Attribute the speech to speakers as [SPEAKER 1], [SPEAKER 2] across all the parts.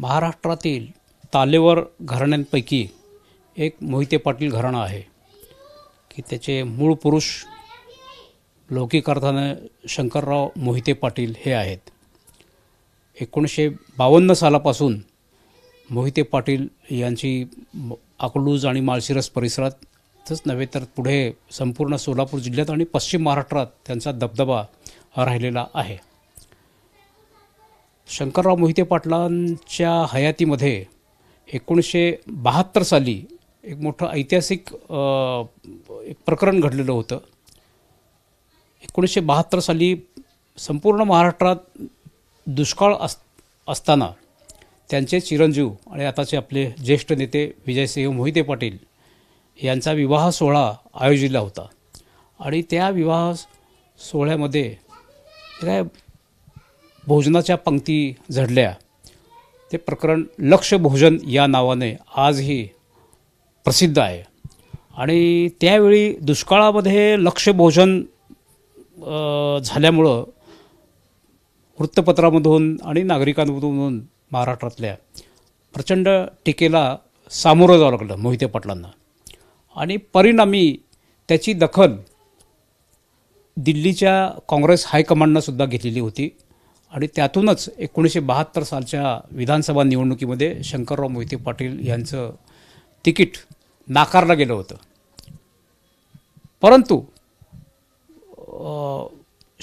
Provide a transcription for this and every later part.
[SPEAKER 1] महाराष्ट्रातील तालेवर घराण्यांपैकी एक मोहिते पाटील घराणं आहे की त्याचे मूळ पुरुष लौकिक अर्थानं शंकरराव मोहिते पाटील हे आहेत एकोणीसशे बावन्न सालापासून मोहिते पाटील यांची अकलूज आणि माळशिरस परिसरातच नव्हे तर पुढे संपूर्ण सोलापूर जिल्ह्यात आणि पश्चिम महाराष्ट्रात त्यांचा दबदबा राहिलेला आहे शंकरराव मोहिते पाटलांच्या हयातीमध्ये एकोणीसशे बहात्तर साली एक मोठं ऐतिहासिक एक प्रकरण घडलेलं होतं एकोणीसशे बहात्तर साली संपूर्ण महाराष्ट्रात दुष्काळ अस असताना त्यांचे चिरंजीव आणि आताचे आपले ज्येष्ठ नेते विजयसिंह मोहिते पाटील यांचा विवाह सोहळा आयोजिला होता आणि त्या विवाह सोहळ्यामध्ये काय भोजनाच्या पंक्ती झडल्या ते प्रकरण लक्ष भोजन या नावाने आजही प्रसिद्ध आहे आणि त्यावेळी दुष्काळामध्ये लक्ष भोजन झाल्यामुळं वृत्तपत्रामधून आणि नागरिकांमधून महाराष्ट्रातल्या प्रचंड टीकेला सामोरं जावं लागलं मोहिते पाटलांना आणि परिणामी त्याची दखल दिल्लीच्या काँग्रेस हायकमांडनंसुद्धा घेतलेली होती आणि त्यातूनच एकोणीसशे बहात्तर सालच्या विधानसभा निवडणुकीमध्ये शंकरराव मोहिते पाटील यांचं तिकीट नाकारलं गेलं होतं परंतु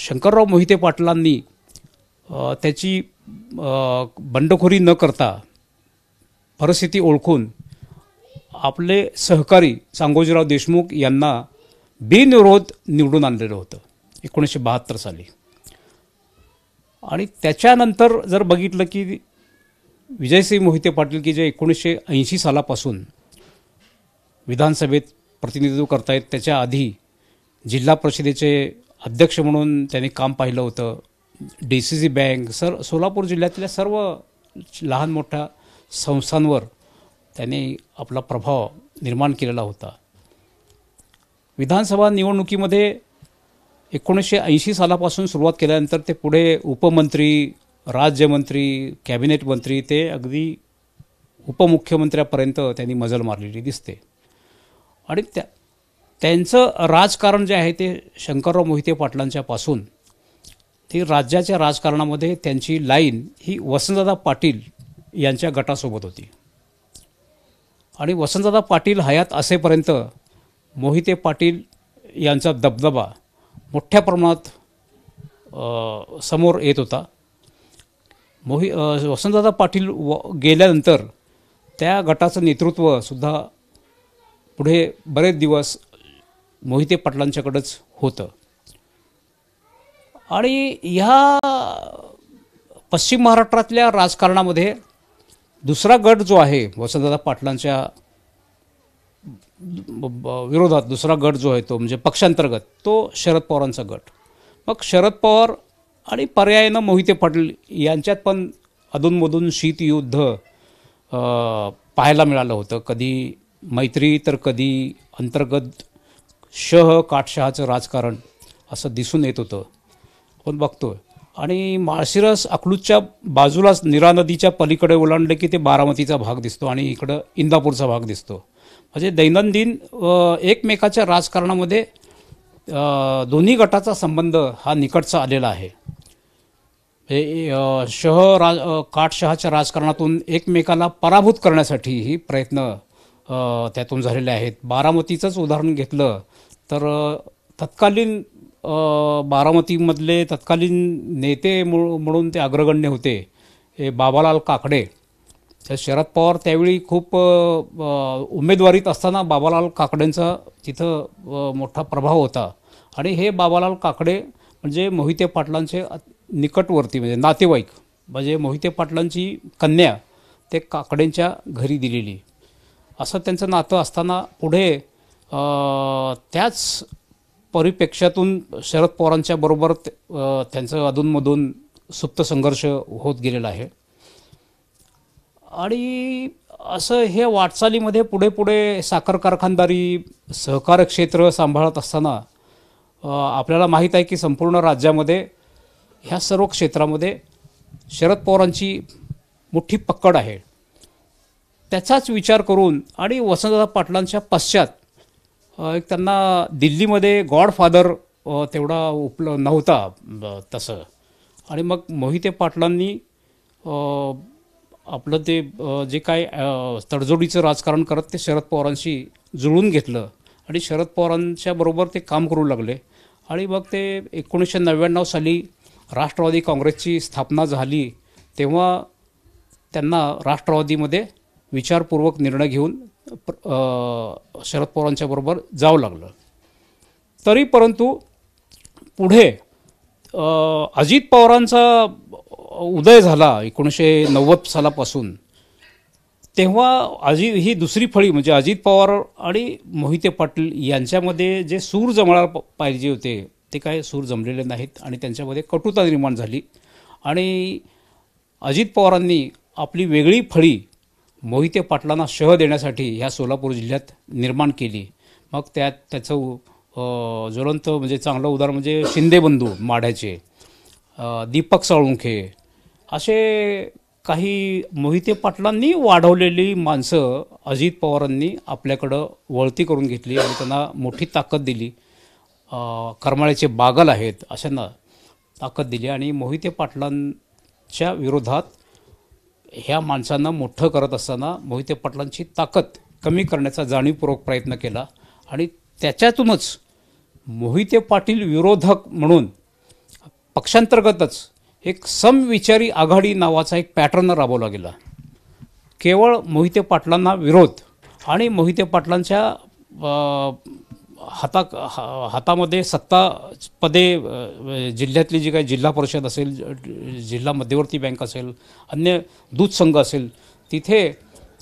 [SPEAKER 1] शंकरराव मोहिते पाटलांनी त्याची बंडखोरी न करता परिस्थिती ओळखून आपले सहकारी सांगोजीराव देशमुख यांना बिनविरोध निवडून आणलेलं होतं एकोणीसशे बहात्तर साली आणि त्याच्यानंतर जर बघितलं की विजयसिंह मोहिते पाटील की जे एकोणीसशे ऐंशी सालापासून विधानसभेत प्रतिनिधित्व करतायत त्याच्या आधी जिल्हा परिषदेचे अध्यक्ष म्हणून त्यांनी काम पाहिलं होतं D C C bank sir Solapur जिल्ह्यातल्या सर्व लहान मोठ्या संस्थांवर त्यांनी आपला प्रभाव निर्माण केलेला होता विधानसभा निवडणुकीमध्ये एकोणीसशे ऐंशी सालापासून सुरुवात केल्यानंतर ते पुढे उपमंत्री राज्यमंत्री कॅबिनेट मंत्री ते अगदी उपमुख्यमंत्र्यापर्यंत त्यांनी मजल मारलेली दिसते आणि त्या त्यांचं राजकारण जे आहे ते शंकरराव मोहिते पाटलांच्यापासून ती राज्याच्या राजकारणामध्ये त्यांची लाईन ही वसंतदादा पाटील यांच्या गटासोबत होती आणि वसंतदादा पाटील हयात असेपर्यंत मोहिते पाटील यांचा दबदबा मोठ्या प्रमाणात समोर येत होता मोहि वसंतदादा पाटील व गेल्यानंतर त्या गटाचं नेतृत्वसुद्धा पुढे बरेच दिवस मोहिते पाटलांच्याकडंच होतं आणि ह्या पश्चिम महाराष्ट्रातल्या राजकारणामध्ये दुसरा गट जो आहे वसंतदादा पाटलांच्या विरोधात दुसरा गट जो आहे तो म्हणजे पक्षांतर्गत तो शरद पवारांचा गट मग शरद पवार आणि पर्यायनं मोहिते पाटील यांच्यात पण अधूनमधून शीतयुद्ध पाहायला मिळालं होतं कधी मैत्री तर कधी अंतर्गत शह काटशहाचं राजकारण असं दिसून येत होतं आपण बघतो आणि माळशिरस अकलूजच्या बाजूलाच निरा नदीच्या पलीकडे ओलांडले की ते बारामतीचा भाग दिसतो आणि इकडं इंदापूरचा भाग दिसतो म्हणजे दैनंदिन एकमेकाच्या राजकारणामध्ये दोन्ही गटाचा संबंध हा निकटचा आलेला आहे शह राज काटशहाच्या राजकारणातून एकमेकाला पराभूत करण्यासाठी ही प्रयत्न त्यातून झालेले आहेत बारामतीचंच उदाहरण घेतलं तर तत्कालीन बारामतीमधले तत्कालीन नेते म्हणून ते अग्रगण्य होते हे बाबालाल काकडे तर शरद पवार त्यावेळी खूप उमेदवारीत असताना बाबालाल काकडेंचा तिथं मोठा प्रभाव होता आणि हे बाबालाल काकडे म्हणजे मोहिते पाटलांचे निकटवर्ती म्हणजे नातेवाईक म्हणजे मोहिते पाटलांची कन्या ते काकडेंच्या घरी दिलेली असं त्यांचं नातं असताना पुढे त्याच परिपेक्षातून शरद पवारांच्या बरोबर त्यांचं अधूनमधून सुप्त संघर्ष होत गेलेला आहे आणि असं हे वाटचालीमध्ये पुढे पुढे साखर कारखानदारी सहकार क्षेत्र सांभाळत असताना आपल्याला माहीत आहे की संपूर्ण राज्यामध्ये ह्या सर्व क्षेत्रामध्ये शरद पवारांची मोठी पकड आहे त्याचाच विचार करून आणि वसंतदा पाटलांच्या पश्चात एक त्यांना दिल्लीमध्ये गॉडफादर तेवढा उपलब्ध नव्हता तसं आणि मग मोहिते पाटलांनी आपलं ते जे काय तडजोडीचं राजकारण करत ते शरद पवारांशी जुळून घेतलं आणि शरद पवारांच्या बरोबर ते काम करू लागले आणि मग ते एकोणीसशे नव्याण्णव साली राष्ट्रवादी काँग्रेसची स्थापना झाली तेव्हा त्यांना राष्ट्रवादीमध्ये विचारपूर्वक निर्णय घेऊन शरद पवारांच्या बरोबर जावं लागलं तरी परंतु पुढे अजित पवारांचा उदय झाला एकोणीसशे नव्वद सालापासून तेव्हा अजि ही दुसरी फळी म्हणजे अजित पवार आणि मोहिते पाटील यांच्यामध्ये जे सूर जमणार पाहिजे होते ते काय सूर जमलेले नाहीत आणि त्यांच्यामध्ये कटुता निर्माण झाली आणि अजित पवारांनी आपली वेगळी फळी मोहिते पाटलांना शह देण्यासाठी ह्या सोलापूर जिल्ह्यात निर्माण केली मग त्यात त्याचं ज्वलंत म्हणजे चांगलं उदाहरण म्हणजे शिंदे बंधू माढ्याचे दीपक साळुंखे असे काही मोहिते पाटलांनी वाढवलेली माणसं अजित पवारांनी आपल्याकडं वळती करून घेतली आणि त्यांना मोठी ताकद दिली करमाळ्याचे बागल आहेत अशांना ताकद दिली आणि मोहिते पाटलांच्या विरोधात ह्या माणसांना मोठं करत असताना मोहिते पाटलांची ताकद कमी करण्याचा जाणीवपूर्वक प्रयत्न केला आणि त्याच्यातूनच मोहिते पाटील विरोधक म्हणून पक्षांतर्गतच एक समविचारी आघाडी नावाचा एक पॅटर्न राबवला गेला केवळ मोहिते पाटलांना विरोध आणि मोहिते पाटलांच्या हाता हा हातामध्ये सत्ता पदे जिल्ह्यातली जी काही जिल्हा परिषद असेल जिल्हा मध्यवर्ती बँक असेल अन्य दूध संघ असेल तिथे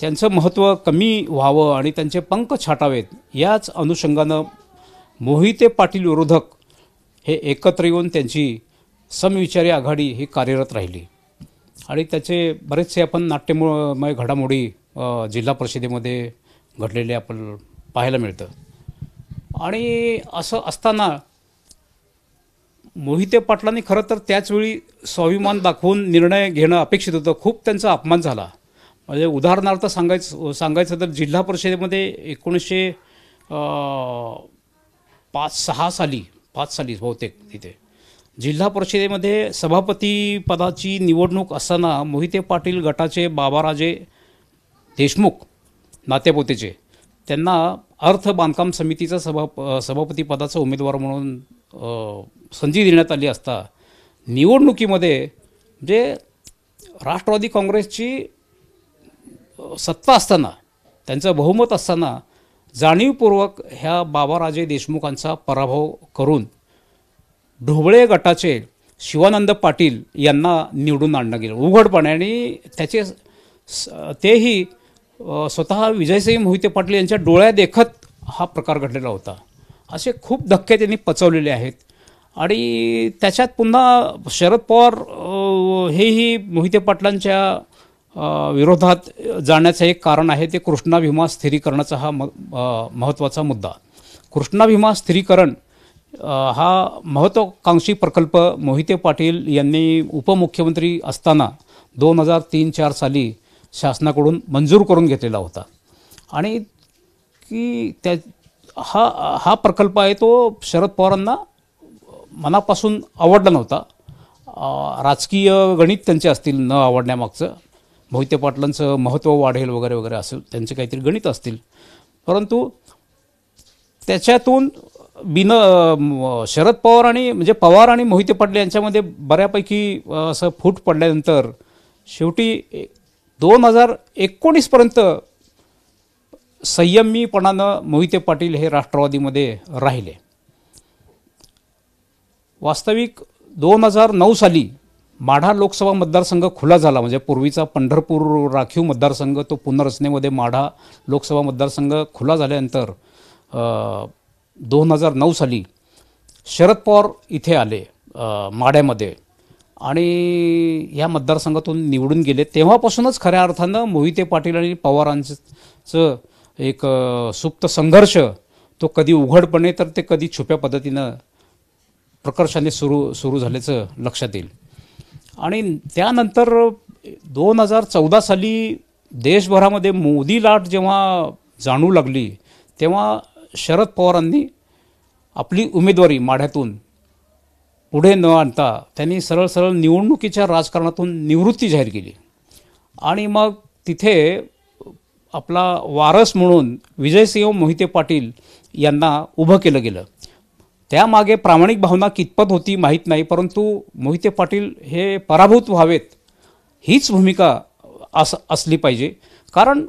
[SPEAKER 1] त्यांचं महत्त्व कमी व्हावं आणि त्यांचे पंख छाटावेत याच अनुषंगानं मोहिते पाटील विरोधक हे एकत्र येऊन त्यांची समविचारी आघाडी ही कार्यरत राहिली आणि त्याचे बरेचसे आपण नाट्यमय घडामोडी जिल्हा परिषदेमध्ये घडलेले आपण पाहायला मिळतं आणि असं असताना मोहिते पाटलांनी खरं तर त्याचवेळी स्वाभिमान दाखवून निर्णय घेणं अपेक्षित होतं खूप त्यांचा अपमान झाला म्हणजे उदाहरणार्थ सांगायचं सांगायचं तर जिल्हा परिषदेमध्ये एकोणीसशे पाच सहा साली पाच साली बहुतेक तिथे जिल्हा परिषदेमध्ये सभापती पदाची निवडणूक असताना मोहिते पाटील गटाचे बाबाराजे देशमुख नातेपोतेचे त्यांना अर्थ बांधकाम समितीचा सभा सभापती उमेदवार म्हणून संधी देण्यात आली असता निवडणुकीमध्ये जे राष्ट्रवादी काँग्रेसची सत्ता असताना त्यांचं बहुमत असताना जाणीवपूर्वक ह्या बाबाराजे देशमुखांचा पराभव करून ढोबळे गटाचे शिवानंद पाटील यांना निवडून आणणं गेलं उघडपणे आणि त्याचे तेही स्वतः विजयसिंह मोहिते पाटील यांच्या डोळ्यादेखत हा प्रकार घडलेला होता असे खूप धक्के त्यांनी पचवलेले आहेत आणि त्याच्यात पुन्हा शरद पवार हेही मोहिते पाटलांच्या विरोधात जाण्याचं एक कारण आहे ते कृष्णाभिमा स्थिरीकरणाचा हा म महत्त्वाचा मुद्दा कृष्णाभिमा स्थिरीकरण हा महत्त्वाकांक्षी प्रकल्प मोहिते पाटील यांनी उपमुख्यमंत्री असताना दोन हजार तीन चार साली शासनाकडून मंजूर करून घेतलेला होता आणि की त्या हा हा प्रकल्प आहे तो शरद पवारांना मनापासून आवडला नव्हता राजकीय गणित त्यांचे असतील न आवडण्यामागचं मोहिते पाटलांचं महत्त्व वाढेल वगैरे वगैरे असेल त्यांचे काहीतरी गणित असतील परंतु त्याच्यातून बिन शरद पवार आणि म्हणजे पवार आणि मोहिते पाटील यांच्यामध्ये बऱ्यापैकी असं फूट पडल्यानंतर शेवटी दोन हजार एकोणीसपर्यंत संयमीपणानं मोहिते पाटील हे राष्ट्रवादीमध्ये राहिले वास्तविक दोन हजार नऊ साली माढा लोकसभा मतदारसंघ खुला झाला म्हणजे पूर्वीचा पंढरपूर राखीव मतदारसंघ तो पुनर्रचनेमध्ये माढा लोकसभा मतदारसंघ खुला झाल्यानंतर दोन हजार नऊ साली शरद पवार इथे आले माड्यामध्ये आणि या मतदारसंघातून निवडून गेले तेव्हापासूनच खऱ्या अर्थानं मोहिते पाटील आणि पवारांचं एक सुप्त संघर्ष तो कधी उघडपणे तर ते कधी छुप्या पद्धतीनं प्रकर्षाने सुरू सुरू झाल्याचं लक्षात येईल आणि त्यानंतर दोन हजार चौदा साली देशभरामध्ये मोदी लाट जेव्हा जाणू लागली तेव्हा शरद पवारांनी आपली उमेदवारी माढ्यातून पुढे न आणता त्यांनी सरळ सरळ निवडणुकीच्या राजकारणातून निवृत्ती जाहीर केली आणि मग तिथे आपला वारस म्हणून विजयसिंह मोहिते पाटील यांना उभं केलं गेलं त्यामागे प्रामाणिक भावना कितपत होती माहीत नाही परंतु मोहिते पाटील हे पराभूत व्हावेत हीच भूमिका अस असली पाहिजे कारण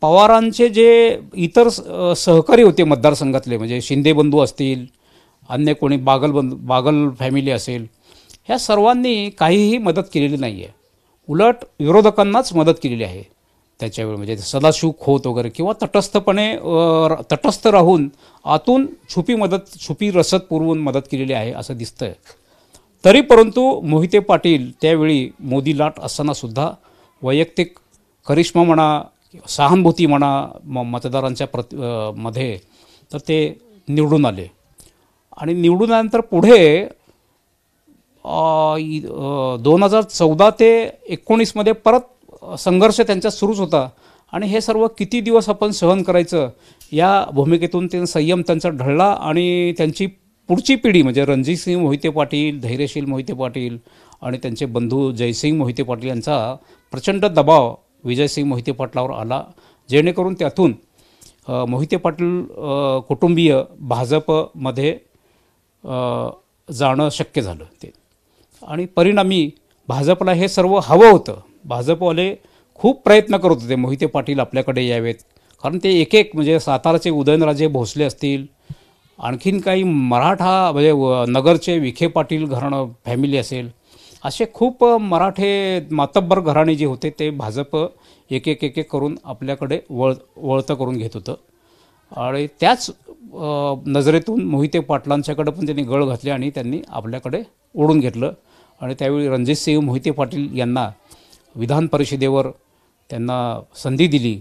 [SPEAKER 1] पवारांचे जे इतर सहकारी होते मतदारसंघातले म्हणजे शिंदे बंधू असतील अन्य कोणी बागल बंधू बागल फॅमिली असेल ह्या सर्वांनी काहीही मदत केलेली नाही आहे उलट विरोधकांनाच मदत केलेली आहे त्याच्यावेळी म्हणजे सदाशिव खोत वगैरे किंवा तटस्थपणे तटस्थ राहून आतून छुपी मदत छुपी रसद पुरवून मदत केलेली आहे असं दिसतंय तरी परंतु मोहिते पाटील त्यावेळी मोदी लाट असतानासुद्धा वैयक्तिक करिश्मा म्हणा सहानुभूती म्हणा म मतदारांच्या प्रति मध्ये तर ते निवडून आले आणि निवडून आल्यानंतर पुढे दोन हजार चौदा ते एकोणीसमध्ये परत संघर्ष त्यांचा सुरूच होता आणि हे सर्व किती दिवस आपण सहन करायचं या भूमिकेतून ते संयम त्यांचा ढळला आणि त्यांची पुढची पिढी म्हणजे रणजितसिंग मोहिते पाटील धैर्यशील मोहिते पाटील आणि त्यांचे बंधू जयसिंग मोहिते पाटील यांचा प्रचंड दबाव विजयसिंग मोहिते पाटलावर आला जेणेकरून त्यातून मोहिते पाटील कुटुंबीय भाजपमध्ये जाणं शक्य झालं ते आणि परिणामी भाजपला हे सर्व हवं होतं भाजपवाले खूप प्रयत्न करत होते मोहिते पाटील आपल्याकडे यावेत कारण ते एक एक म्हणजे साताराचे उदयनराजे भोसले असतील आणखीन काही मराठा म्हणजे नगरचे विखे पाटील घराणं फॅमिली असेल असे खूप मराठे मातब्बर घराणे जे होते ते भाजप एक एक एक एक करून आपल्याकडे वळ वळतं करून घेत होतं आणि त्याच नजरेतून मोहिते पाटलांच्याकडे पण त्यांनी गळ घातली आणि त्यांनी आपल्याकडे ओढून घेतलं आणि त्यावेळी रणजितसिंह मोहिते पाटील यांना विधान परिषदेवर त्यांना संधी दिली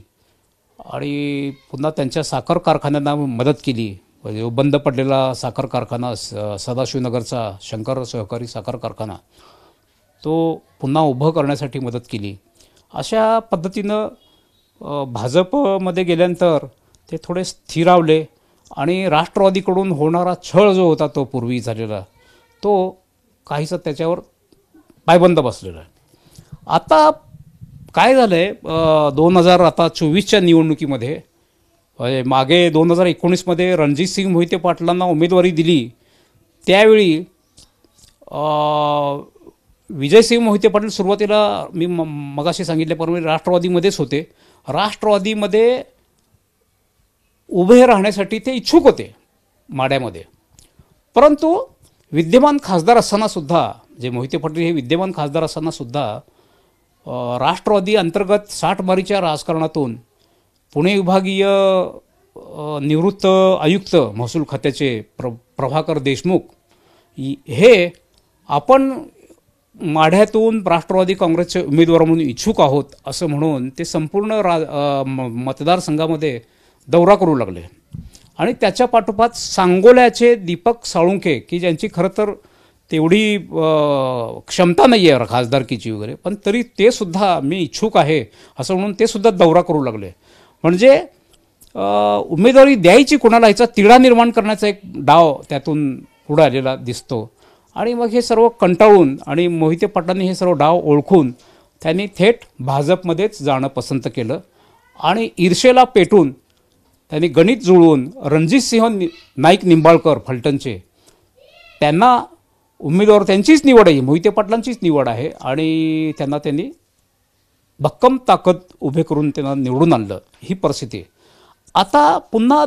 [SPEAKER 1] आणि पुन्हा त्यांच्या साखर कारखान्यांना मदत केली म्हणजे बंद पडलेला साखर कारखाना स सदाशिवनगरचा शंकर सहकारी साखर कारखाना तो पुन्हा उभं करण्यासाठी मदत केली अशा पद्धतीनं भाजपमध्ये गेल्यानंतर ते थोडे स्थिरावले आणि राष्ट्रवादीकडून होणारा छळ जो होता तो पूर्वी झालेला तो काहीसा त्याच्यावर पायबंद बसलेला आहे आता काय झालं आहे दोन हजार आता चोवीसच्या निवडणुकीमध्ये मागे दोन हजार एकोणीसमध्ये रणजित सिंग मोहिते पाटलांना उमेदवारी दिली त्यावेळी विजयसिंह मोहिते पाटील सुरुवातीला मी म मगाशी सांगितल्याप्रमाणे राष्ट्रवादीमध्येच होते राष्ट्रवादीमध्ये उभे राहण्यासाठी ते इच्छुक होते माड्यामध्ये परंतु विद्यमान खासदार असतानासुद्धा जे मोहिते पाटील हे विद्यमान खासदार असतानासुद्धा राष्ट्रवादी अंतर्गत साठमारीच्या राजकारणातून पुणे विभागीय निवृत्त आयुक्त महसूल खात्याचे प्र प्रभाकर देशमुख हे आपण माढ्यातून राष्ट्रवादी काँग्रेसचे उमेदवार म्हणून इच्छुक आहोत असं म्हणून ते संपूर्ण रा मतदारसंघामध्ये दौरा करू लागले आणि त्याच्या पाठोपाठ सांगोल्याचे दीपक साळुंके की ज्यांची खरं तर तेवढी क्षमता नाही आहे खासदारकीची वगैरे पण तरी ते सुद्धा मी इच्छुक आहे असं म्हणून ते सुद्धा दौरा करू लागले म्हणजे उमेदवारी द्यायची कोणाला ह्याचा तिढा निर्माण करण्याचा एक डाव त्यातून पुढे आलेला दिसतो आणि मग हे सर्व कंटाळून आणि मोहिते पाटलांनी हे सर्व डाव ओळखून त्यांनी थेट भाजपमध्येच जाणं पसंत केलं आणि ईर्षेला पेटून त्यांनी गणित जुळवून रणजित सिंह नाईक निंबाळकर फलटणचे त्यांना उमेदवार त्यांचीच निवड आहे मोहिते पाटलांचीच निवड आहे आणि त्यांना त्यांनी भक्कम ताकद उभे करून त्यांना निवडून आणलं ही परिस्थिती आता पुन्हा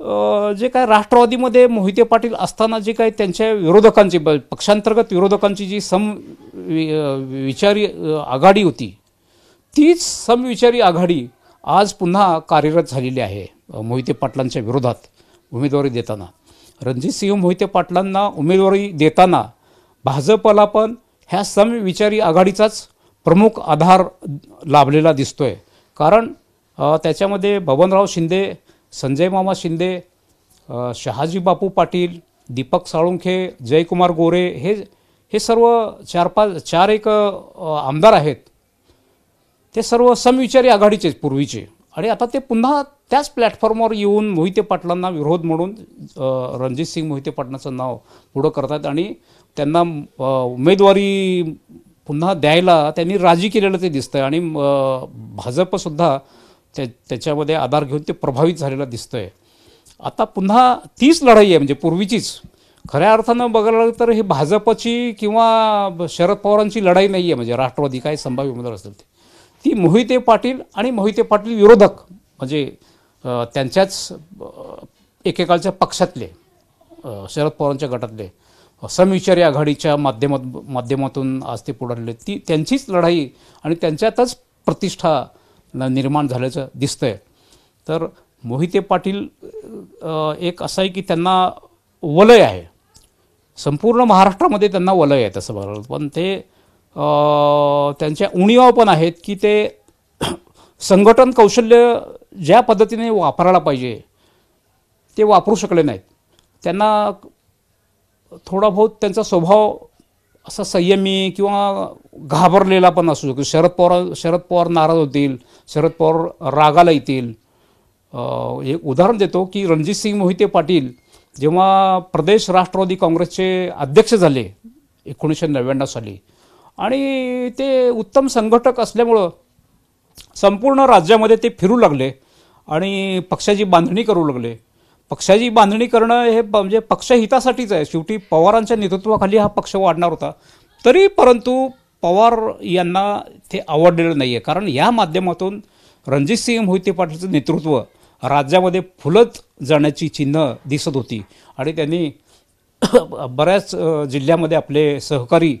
[SPEAKER 1] जे काय राष्ट्रवादीमध्ये मोहिते पाटील असताना जे काय त्यांच्या विरोधकांची पक्षांतर्गत विरोधकांची जी सम विचारी आघाडी होती तीच समविचारी आघाडी आज पुन्हा कार्यरत झालेली आहे मोहिते पाटलांच्या विरोधात उमेदवारी देताना रणजितसिंह मोहिते पाटलांना उमेदवारी देताना भाजपला पण ह्या समविचारी आघाडीचाच प्रमुख आधार लाभलेला दिसतोय कारण त्याच्यामध्ये बबनराव शिंदे संजय मामा शिंदे शहाजी बापू पाटील दीपक साळुंखे जयकुमार गोरे हे हे सर्व चार पाच चार एक आमदार आहेत ते सर्व समविचारी आघाडीचे पूर्वीचे आणि आता ते पुन्हा त्याच प्लॅटफॉर्मवर येऊन मोहिते पाटलांना विरोध म्हणून रणजित सिंग मोहिते पाटलाचं नाव पुढं करतात आणि त्यांना उमेदवारी पुन्हा द्यायला त्यांनी राजी केलेलं ते दिसतं आणि भाजपसुद्धा त्या त्याच्यामध्ये आधार घेऊन ते प्रभावित झालेलं दिसतं आहे आता पुन्हा तीच लढाई आहे म्हणजे पूर्वीचीच खऱ्या अर्थानं बघायला तर हे भाजपची किंवा शरद पवारांची लढाई नाही आहे म्हणजे राष्ट्रवादी काय संभाव्य उमेदवार असेल ते ती मोहिते पाटील आणि मोहिते पाटील विरोधक म्हणजे त्यांच्याच एकेकाळच्या पक्षातले शरद पवारांच्या गटातले समविचारी आघाडीच्या माध्यमात माध्यमातून आज ते पुढारले ती त्यांचीच लढाई आणि त्यांच्यातच प्रतिष्ठा निर्माण झाल्याचं दिसतंय तर मोहिते पाटील एक असं आहे की त्यांना वलय आहे संपूर्ण महाराष्ट्रामध्ये त्यांना वलय आहे तसं बघा पण ते त्यांच्या उणीवा पण आहेत की ते संघटन कौशल्य ज्या पद्धतीने वापरायला पाहिजे ते वापरू शकले नाहीत त्यांना थोडा बहुत त्यांचा स्वभाव असा संयमी किंवा घाबरलेला पण असू शकतो शरद पवार शरद पवार नाराज होतील शरद पवार रागाला येतील एक उदाहरण देतो की रणजित सिंग मोहिते पाटील जेव्हा प्रदेश राष्ट्रवादी काँग्रेसचे अध्यक्ष झाले एकोणीसशे नव्याण्णव साली आणि ते उत्तम संघटक असल्यामुळं संपूर्ण राज्यामध्ये ते फिरू लागले आणि पक्षाची बांधणी करू लागले पक्षाची बांधणी करणं हे म्हणजे पक्षहितासाठीच आहे शेवटी पवारांच्या नेतृत्वाखाली हा पक्ष वाढणार होता तरी परंतु पवार यांना ते आवडलेलं नाही आहे कारण या माध्यमातून रणजित सिंह मोहिते पाटीलचं नेतृत्व राज्यामध्ये फुलत जाण्याची चिन्ह दिसत होती आणि त्यांनी बऱ्याच जिल्ह्यामध्ये आपले सहकारी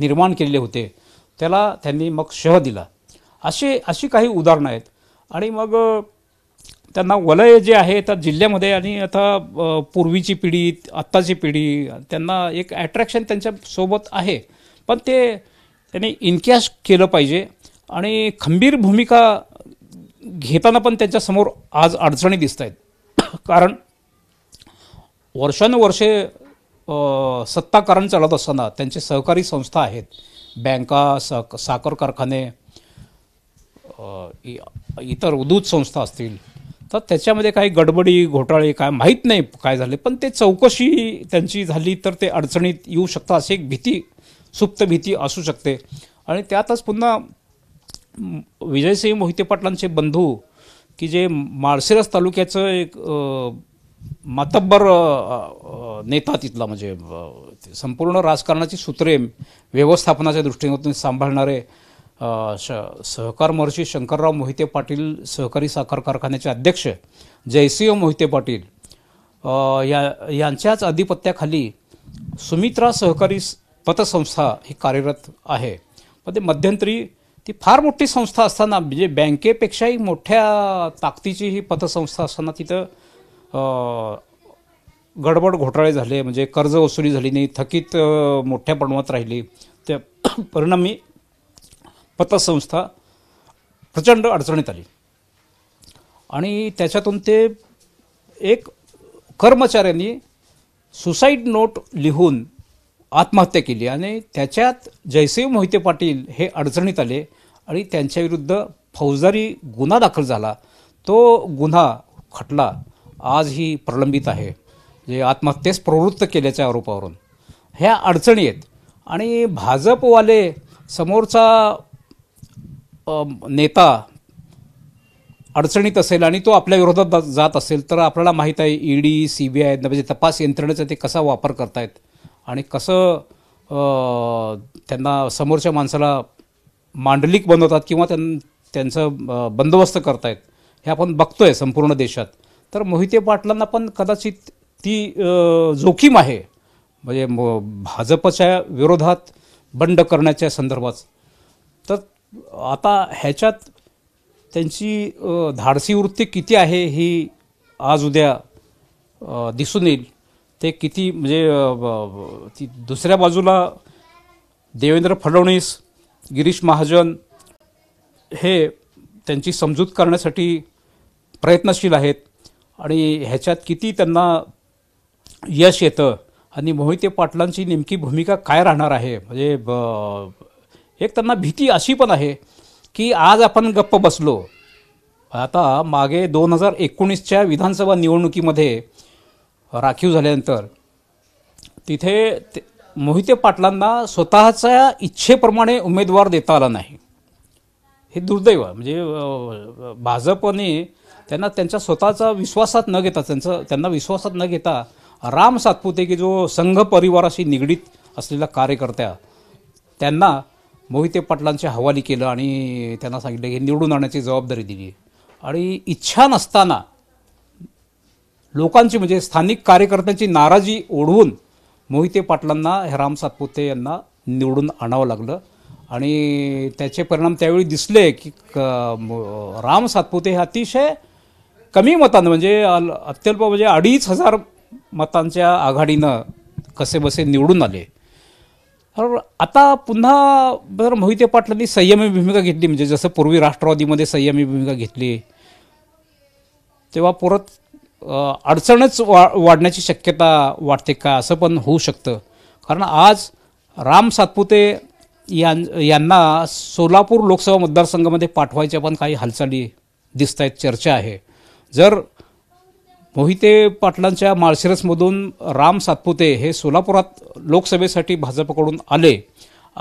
[SPEAKER 1] निर्माण केलेले होते त्याला त्यांनी मग शह दिला असे अशी काही उदाहरणं आहेत आणि मग त्यांना वलय जे आहे त्या जिल्ह्यामध्ये आणि आता पूर्वीची पिढी आत्ताची पिढी त्यांना एक ॲट्रॅक्शन त्यांच्यासोबत आहे पण ते त्यांनी इनकॅश केलं पाहिजे आणि खंबीर भूमिका घेताना पण त्यांच्यासमोर आज अडचणी दिसत आहेत कारण वर्षानुवर्षे सत्ताकारण चालत असताना त्यांचे सहकारी संस्था आहेत बँका साख साखर कारखाने इतर उदूत संस्था असतील तर त्याच्यामध्ये काही गडबडी घोटाळे काय माहीत नाही काय झाले पण ते चौकशी त्यांची झाली तर ते अडचणीत येऊ शकतात अशी एक भीती सुप्त भीती असू शकते आणि त्यातच पुन्हा विजयसिंह मोहिते पाटलांचे बंधू की जे माळशिरस तालुक्याचं एक मातब्बर नेता तिथला म्हणजे संपूर्ण राजकारणाची सूत्रे व्यवस्थापनाच्या दृष्टिकोनातून सांभाळणारे श सहकार महर्षी शंकरराव मोहिते पाटील सहकारी साखर कारखान्याचे अध्यक्ष जयसिंह मोहिते पाटील या यांच्याच आधिपत्याखाली सुमित्रा सहकारी पतसंस्था ही कार्यरत आहे पण ते मध्यंतरी ती फार मोठी संस्था असताना म्हणजे बँकेपेक्षाही मोठ्या ताकदीची ही पतसंस्था असताना तिथं गडबड घोटाळे झाले म्हणजे कर्ज वसुली झाली नाही थकीत मोठ्या प्रमाणात राहिली त्या परिणामी पतसंस्था प्रचंड अडचणीत आली आणि त्याच्यातून ते एक कर्मचाऱ्यांनी सुसाईड नोट लिहून आत्महत्या केली आणि त्याच्यात जयसिंह मोहिते पाटील हे अडचणीत आले आणि त्यांच्याविरुद्ध फौजदारी गुन्हा दाखल झाला तो गुन्हा खटला आजही प्रलंबित आहे जे आत्महत्येस प्रवृत्त केल्याच्या आरोपावरून ह्या अडचणी आहेत आणि भाजपवाले समोरचा नेता अडचणीत असेल आणि तो आपल्या विरोधात जात असेल तर आपल्याला माहीत आहे ईडी सी बी आय म्हणजे तपास यंत्रणेचा ते कसा वापर करतायत आणि कसं त्यांना समोरच्या माणसाला मांडलिक बनवतात किंवा त्यां त्यांचं बंदोबस्त करतायत हे आपण बघतो आहे संपूर्ण देशात तर मोहिते पाटलांना पण कदाचित ती जोखीम आहे म्हणजे भाजपच्या विरोधात बंड करण्याच्या संदर्भात तर आता ह्याच्यात त्यांची धाडसी वृत्ती किती आहे ही आज उद्या दिसून येईल ते किती म्हणजे ती दुसऱ्या बाजूला देवेंद्र फडणवीस गिरीश महाजन हे त्यांची समजूत करण्यासाठी प्रयत्नशील आहेत आणि ह्याच्यात किती त्यांना यश येतं आणि मोहिते पाटलांची नेमकी भूमिका काय राहणार आहे म्हणजे ब एक त्यांना भीती अशी पण आहे की आज आपण गप्प बसलो आता मागे दोन हजार एकोणीसच्या विधानसभा निवडणुकीमध्ये राखीव झाल्यानंतर तिथे मोहिते पाटलांना स्वतःच्या इच्छेप्रमाणे उमेदवार देता आला नाही हे दुर्दैव म्हणजे भाजपने त्यांना त्यांच्या स्वतःचा विश्वासात न घेता त्यांचा त्यांना विश्वासात न घेता राम सातपुते की जो संघ परिवाराशी निगडीत असलेला कार्यकर्त्या त्यांना मोहिते पाटलांच्या हवाली केलं आणि त्यांना सांगितलं की निवडून आणण्याची जबाबदारी दिली आणि इच्छा नसताना लोकांची म्हणजे स्थानिक कार्यकर्त्यांची नाराजी ओढवून मोहिते पाटलांना हे राम सातपुते यांना निवडून आणावं लागलं आणि त्याचे परिणाम त्यावेळी दिसले की राम सातपुते हे अतिशय कमी मतानं म्हणजे अत्यल्प म्हणजे अडीच हजार मतांच्या आघाडीनं कसेबसे निवडून आले तर आता पुन्हा जर मोहिते पाटलांनी संयमी भूमिका घेतली म्हणजे जसं पूर्वी राष्ट्रवादीमध्ये संयमी भूमिका घेतली तेव्हा परत अडचणच वा वाढण्याची शक्यता वाटते का असं पण होऊ शकतं कारण आज राम सातपुते यां यांना सोलापूर लोकसभा मतदारसंघामध्ये पाठवायच्या पण काही हालचाली दिसत आहेत चर्चा आहे जर मोहिते पाटलांच्या माळशिरसमधून राम सातपुते हे सोलापुरात लोकसभेसाठी भाजपकडून आले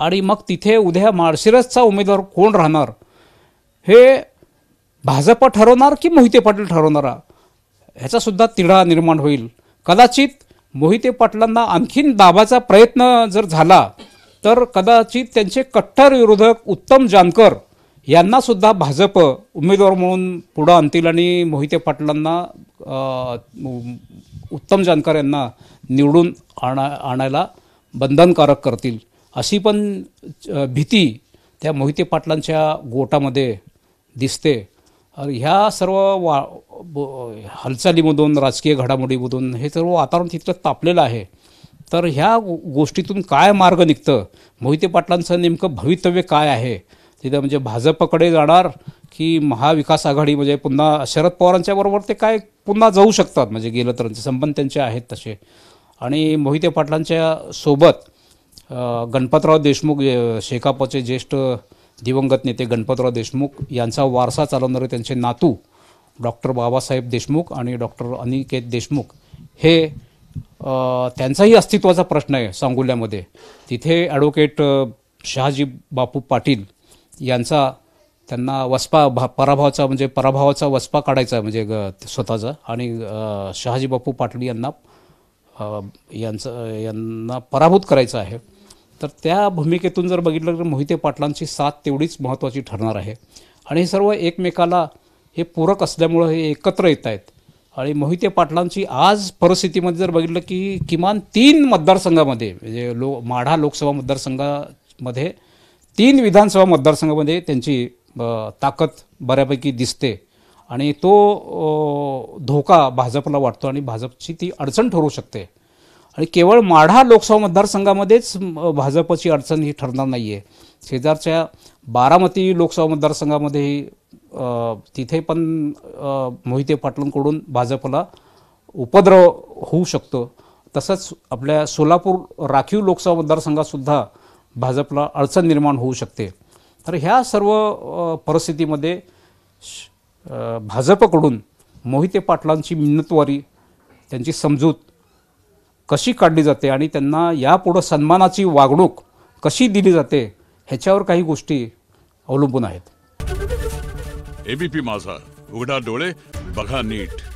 [SPEAKER 1] आणि मग तिथे उद्या माळशिरसचा उमेदवार कोण राहणार हे भाजप ठरवणार की मोहिते पाटील ठरवणारा ह्याचासुद्धा तिढा निर्माण होईल कदाचित मोहिते पाटलांना आणखीन दाबाचा प्रयत्न जर झाला तर कदाचित त्यांचे कट्टर विरोधक उत्तम जानकर यांना सुद्धा भाजप उमेदवार म्हणून पुढं आणतील आणि मोहिते पाटलांना उत्तम जानकर यांना निवडून आणा आणायला बंधनकारक करतील अशी पण भीती त्या मोहिते पाटलांच्या गोटामध्ये दिसते ह्या सर्व वा हालचालीमधून राजकीय घडामोडीमधून हे सर्व वातावरण तिथलं तापलेलं आहे तर ह्या गोष्टीतून काय मार्ग निघतं मोहिते पाटलांचं नेमकं भवितव्य काय आहे तिथं म्हणजे भाजपकडे जाणार की महाविकास आघाडी म्हणजे पुन्हा शरद पवारांच्या बरोबर ते काय पुन्हा जाऊ शकतात म्हणजे गेलं तर म्हणजे संबंध त्यांचे आहेत तसे आणि मोहिते पाटलांच्या सोबत गणपतराव देशमुख शेकापचे ज्येष्ठ दिवंगत नेते गणपतराव देशमुख यांचा वारसा चालवणारे त्यांचे नातू डॉक्टर बाबासाहेब देशमुख आणि डॉक्टर अनिकेत देशमुख हे त्यांचाही अस्तित्वाचा प्रश्न आहे सांगोल्यामध्ये तिथे ॲडव्होकेट शहाजी बापू पाटील यांचा त्यांना वस्पा भा पराभवाचा म्हणजे पराभवाचा वसपा काढायचा आहे म्हणजे ग स्वतःचा आणि शहाजी बापू पाटली यांना यांचं यांना पराभूत करायचं आहे तर त्या भूमिकेतून जर बघितलं तर मोहिते पाटलांची साथ तेवढीच महत्त्वाची ठरणार आहे आणि हे सर्व एकमेकाला हे पूरक असल्यामुळं हे एकत्र येत आहेत आणि मोहिते पाटलांची आज परिस्थितीमध्ये जर बघितलं की किमान तीन मतदारसंघामध्ये म्हणजे लो माढा लोकसभा मतदारसंघामध्ये तीन विधानसभा मतदारसंघामध्ये त्यांची ताकद बऱ्यापैकी दिसते आणि तो धोका भाजपला वाटतो आणि भाजपची ती अडचण ठरू शकते आणि केवळ माढा लोकसभा मतदारसंघामध्येच भाजपची अडचण ही ठरणार नाही आहे शेजारच्या बारामती लोकसभा मतदारसंघामध्येही तिथे पण मोहिते पाटलांकडून भाजपला उपद्रव होऊ शकतो तसंच आपल्या सोलापूर राखीव लोकसभा मतदारसंघातसुद्धा भाजपला अडचण निर्माण होऊ शकते तर ह्या सर्व परिस्थितीमध्ये भाजपकडून मोहिते पाटलांची मिन्नतवारी त्यांची समजूत कशी काढली जाते आणि त्यांना यापुढं सन्मानाची वागणूक कशी दिली जाते ह्याच्यावर काही गोष्टी अवलंबून आहेत एबीपी माझा उघडा डोळे बघा नीट